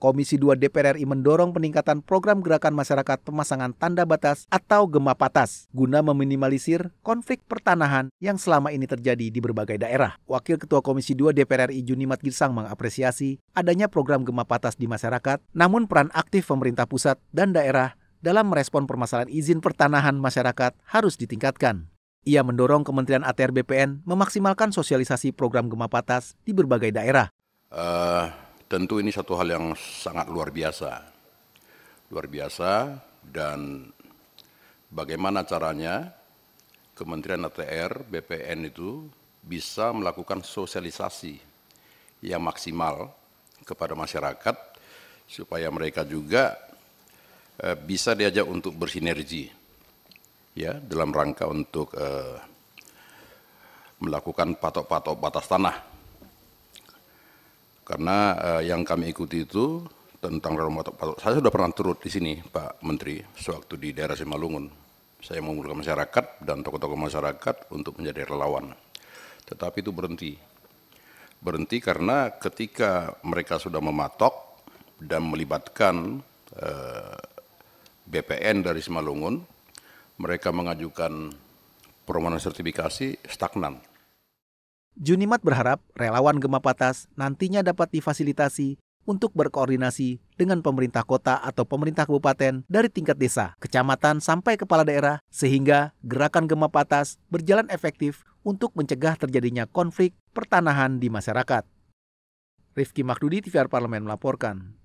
Komisi 2 DPR RI mendorong peningkatan program gerakan masyarakat pemasangan tanda batas atau gema patas guna meminimalisir konflik pertanahan yang selama ini terjadi di berbagai daerah. Wakil Ketua Komisi 2 DPR RI Junimat Girsang mengapresiasi adanya program gema patas di masyarakat, namun peran aktif pemerintah pusat dan daerah dalam merespon permasalahan izin pertanahan masyarakat harus ditingkatkan. Ia mendorong Kementerian ATR BPN memaksimalkan sosialisasi program gema patas di berbagai daerah. Uh tentu ini satu hal yang sangat luar biasa. Luar biasa dan bagaimana caranya Kementerian ATR, BPN itu bisa melakukan sosialisasi yang maksimal kepada masyarakat supaya mereka juga eh, bisa diajak untuk bersinergi ya dalam rangka untuk eh, melakukan patok-patok batas tanah karena uh, yang kami ikuti itu tentang rumah patok patok. Saya sudah pernah turut di sini, Pak Menteri, sewaktu di daerah Simalungun. Saya mengumpulkan masyarakat dan tokoh-tokoh masyarakat untuk menjadi relawan. Tetapi itu berhenti. Berhenti karena ketika mereka sudah mematok dan melibatkan uh, eh, BPN dari Simalungun, mereka mengajukan permohonan sertifikasi stagnan. Junimat berharap relawan Gema Patas nantinya dapat difasilitasi untuk berkoordinasi dengan pemerintah kota atau pemerintah kabupaten dari tingkat desa, kecamatan sampai kepala daerah sehingga gerakan Gema Patas berjalan efektif untuk mencegah terjadinya konflik pertanahan di masyarakat. Rifki Makdudi TVR Parlemen melaporkan.